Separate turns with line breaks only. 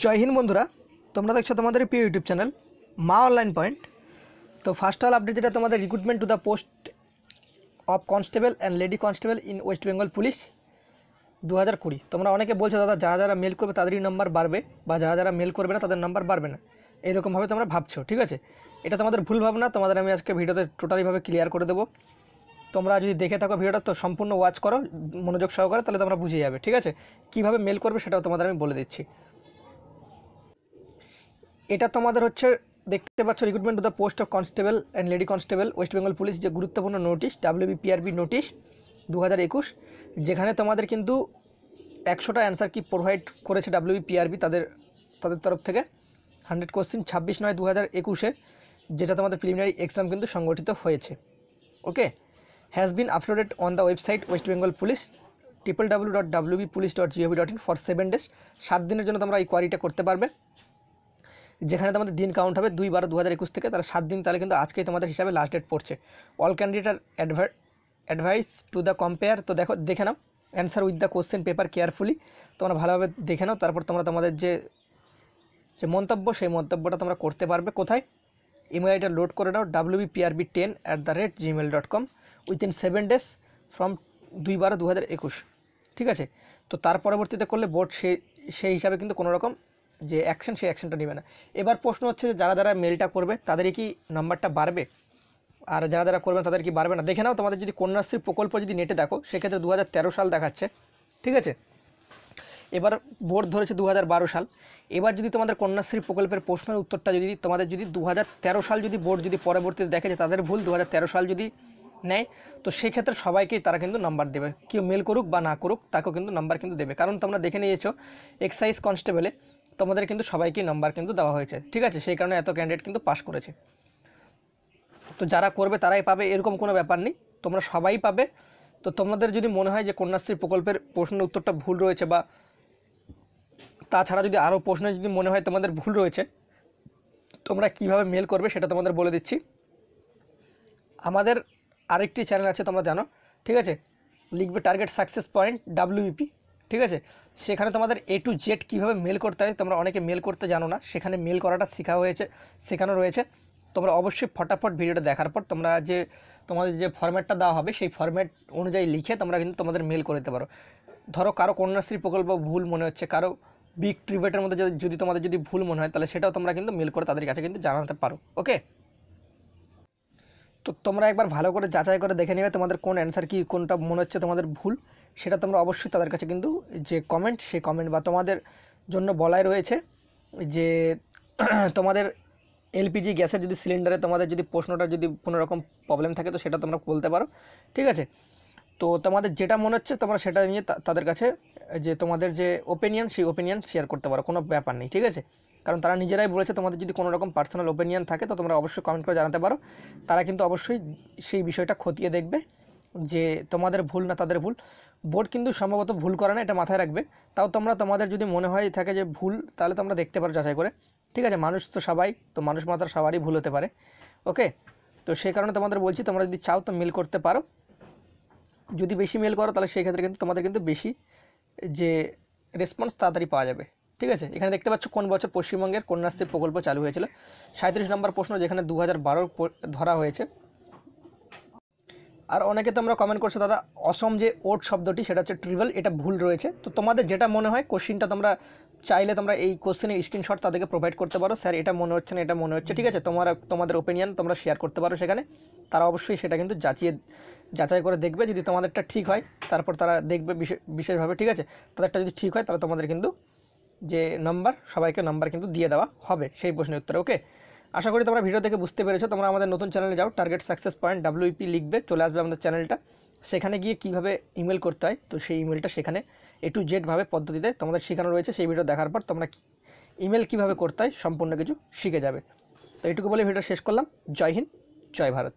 জয় হিন্দ বন্ধুরা তোমরা দেখছো তোমাদের প্রিয় YouTube channel Maa online point তো ফার্স্ট অল আপডেট যেটা তোমাদের recruitment to the post of constable and lady constable in West Bengal police দু হাজার কুড়ি তোমরা অনেকে বলছো দাদা যারা যারা মেল করবে তাদেরই নাম্বার বাড়বে বা যারা যারা মেল করবে না তাদের নাম্বার বাড়বে না এরকমভাবে তোমরা ভাবছো ঠিক আছে এটা তোমাদের ভুল ভাবনা তোমাদের আমি আজকে ভিডিওতে টোটালিভাবে ক্লিয়ার করে দেবো তোমরা যদি দেখে থাকো ভিডিওটা তো সম্পূর্ণ ওয়াচ করো মনোযোগ সহকারে তাহলে তোমরা বুঝে যাবে ঠিক আছে কীভাবে মেল করবে সেটাও তোমাদের আমি বলে দিচ্ছি এটা তোমাদের হচ্ছে দেখতে পাচ্ছ recruitment to the post of constable and lady constable West Bengal police যে গুরুত্বপূর্ণ নোটিশ ডাব্লিউবিপিআরবি নোটিশ দু হাজার একুশ যেখানে তোমাদের কিন্তু একশোটা অ্যান্সার কি প্রোভাইড করেছে ডাব্লিউবিপিআরবি তাদের তাদের তরফ থেকে হান্ড্রেড কোশ্চিন ছাব্বিশ নয় দু হাজার একুশে যেটা তোমাদের প্রিলিমিনারি এক্সাম কিন্তু সংগঠিত হয়েছে okay has been uploaded on the website West Bengal police triple W dot WB police dot GOV dot in for seven days সাত দিনের জন্য তোমরা এই কোয়ারিটা করতে পারবে যেখানে তোমাদের দিন কাউন্ট হবে দুই বারো দু হাজার একুশ থেকে তার সাত দিন তাহলে কিন্তু আজকেই তোমাদের হিসাবে লাস্ট ডেট পড়ছে অল ক্যান্ডিডেটার অ্যাডভার অ্যাডভাইস টু দ্য কম্পেয়ার তো দেখো দেখে নাও answer with the question paper carefully তোমরা ভালোভাবে দেখে নাও তারপর তোমরা তোমাদের যে যে মন্তব্য সেই মন্তব্যটা তোমরা করতে পারবে কোথায় ইমেল আইডিটা লোড করে নাও WB PRB ten at the rate Gmail dot com within seven days from দুই বারো দু হাজার একুশ ঠিক আছে তো তার পরবর্তীতে করলে বোর্ড সেই সেই হিসাবে কিন্তু কোনো রকম যে অ্যাকশন সেই অ্যাকশনটা নেবে না এবার প্রশ্ন হচ্ছে যে যারা যারা মেলটা করবে তাদেরই কি নাম্বারটা বাড়বে আর যারা যারা করবেন তাদের কি বাড়বে না দেখে নাও তোমাদের যদি কন্যাশ্রী প্রকল্প যদি নেটে দেখো সেক্ষেত্রে দু সাল দেখাচ্ছে ঠিক আছে এবার ভোট ধরেছে দু সাল এবার যদি তোমাদের কন্যাশ্রী প্রকল্পের প্রশ্নের উত্তরটা যদি তোমাদের যদি দু সাল যদি বোর্ড যদি পরবর্তীতে দেখে যে তাদের ভুল দু সাল যদি নেয় তো সেক্ষেত্রে সবাইকেই তারা কিন্তু নাম্বার দেবে কেউ মেল করুক বা না করুক তাকেও কিন্তু নাম্বার কিন্তু দেবে কারণ তোমরা দেখে নিয়েছো এক্সাইজ কনস্টেবলে তোমাদের কিন্তু সবাইকে নাম্বার কিন্তু দেওয়া হয়েছে ঠিক আছে সেই কারণে এত ক্যান্ডিডেট কিন্তু পাস করেছে তো যারা করবে তারাই পাবে এরকম কোনো ব্যাপার নেই তোমরা সবাই পাবে তো তোমাদের যদি মনে হয় যে কন্যাশ্রী প্রকল্পের প্রশ্নের উত্তরটা ভুল রয়েছে বা তাছাড়া যদি আরও প্রশ্ন যদি মনে হয় তোমাদের ভুল রয়েছে তোমরা কিভাবে মেল করবে সেটা তোমাদের বলে দিচ্ছি আমাদের আরেকটি চ্যানেল আছে তোমরা জানো ঠিক আছে লিখবে টার্গেট সাকসেস পয়েন্ট ডাব্লিউপি ঠিক আছে সেখানে তোমাদের এ টু জেড কীভাবে মেল করতে হয় তোমরা অনেকে মেল করতে জানো না সেখানে মেল করাটা শেখা হয়েছে শেখানো রয়েছে তোমরা অবশ্যই ফটাফট ভিডিওটা দেখার পর তোমরা যে তোমাদের যে ফর্ম্যাটটা দেওয়া হবে সেই ফর্ম্যাট অনুযায়ী লিখে তোমরা কিন্তু তোমাদের মেল করে দিতে পারো ধরো কারো কন্যাশ্রী প্রকল্প ভুল মনে হচ্ছে কারো বিগ ট্রিবেটের মধ্যে যদি তোমাদের যদি ভুল মনে হয় তাহলে সেটাও তোমরা কিন্তু মেল করে তাদের কাছে কিন্তু জানাতে পারো ওকে তো তোমরা একবার ভালো করে যাচাই করে দেখে নেবে তোমাদের কোন অ্যান্সার কি কোনটা মনে হচ্ছে তোমাদের ভুল সেটা তোমরা অবশ্যই তাদের কাছে কিন্তু যে কমেন্ট সেই কমেন্ট বা তোমাদের জন্য বলাই রয়েছে যে তোমাদের এলপিজি গ্যাসের যদি সিলিন্ডারে তোমাদের যদি প্রশ্নটা যদি কোনো রকম প্রবলেম থাকে তো সেটা তোমরা বলতে পারো ঠিক আছে তো তোমাদের যেটা মনে হচ্ছে তোমরা সেটা নিয়ে তাদের কাছে যে তোমাদের যে ওপিনিয়ন সেই ওপিনিয়ন শেয়ার করতে পারো কোনো ব্যাপার নেই ঠিক আছে কারণ তারা নিজেরাই বলেছে তোমাদের যদি কোনো রকম পার্সোনাল ওপিনিয়ন থাকে তো তোমরা অবশ্যই কমেন্ট করে জানাতে পারো তারা কিন্তু অবশ্যই সেই বিষয়টা খতিয়ে দেখবে যে তোমাদের ভুল না তাদের ভুল বোর্ড কিন্তু সম্ভবত ভুল করে না এটা মাথায় রাখবে তাও তোমরা তোমাদের যদি মনে হয় থাকে যে ভুল তাহলে তোমরা দেখতে পারো যাচাই করে ঠিক আছে মানুষ তো সবাই তো মানুষ মাথার সবারই ভুল হতে পারে ওকে তো সেই কারণে তোমাদের বলছি তোমরা যদি চাও তো মেল করতে পারো যদি বেশি মেল করো তাহলে সেই ক্ষেত্রে কিন্তু তোমাদের কিন্তু বেশি যে রেসপন্স তাড়াতাড়ি পাওয়া যাবে ঠিক আছে এখানে দেখতে পাচ্ছ কোন বছর পশ্চিমবঙ্গের কন্যাশ্রী প্রকল্প চালু হয়েছিল সাঁত্রিশ নম্বর প্রশ্ন যেখানে দু হাজার ধরা হয়েছে আর অনেকে তোমরা কমেন্ট করছো দাদা অসম যে ওট শব্দটি সেটা হচ্ছে ট্রিভেল এটা ভুল রয়েছে তো তোমাদের যেটা মনে হয় কোশ্চিনটা তোমরা চাইলে তোমরা এই কোশ্চেনের স্ক্রিনশট তাদেরকে প্রোভাইড করতে পারো স্যার এটা মনে হচ্ছে না এটা মনে হচ্ছে ঠিক আছে তোমরা তোমাদের ওপিনিয়ন তোমরা শেয়ার করতে পারো সেখানে তারা অবশ্যই সেটা কিন্তু যাচিয়ে যাচাই করে দেখবে যদি তোমাদেরটা ঠিক হয় তারপর তারা দেখবে বিশেষভাবে ঠিক আছে তাদেরটা যদি ঠিক হয় তাহলে তোমাদের কিন্তু যে নম্বর সবাইকে নাম্বার কিন্তু দিয়ে দেওয়া হবে সেই প্রশ্নের উত্তরে ওকে আশা করি তোমরা ভিডিও দেখে বুঝতে পেরেছো তোমরা আমাদের নতুন চ্যানেলে যাও টার্গেট সাকসেস পয়েন্ট ডাব্লিউপি লিখবে চলে আসবে আমাদের চ্যানেলটা সেখানে গিয়ে কিভাবে ইমেল করতে হয় তো সেই ইমেলটা সেখানে এ টু জেডভাবে পদ্ধতিতে তোমাদের শেখানো রয়েছে সেই ভিডিও দেখার পর তোমরা ইমেল কিভাবে করতে হয় সম্পূর্ণ কিছু শিখে যাবে তো এটুকু বলে ভিডিও শেষ করলাম জয় হিন্দ জয় ভারত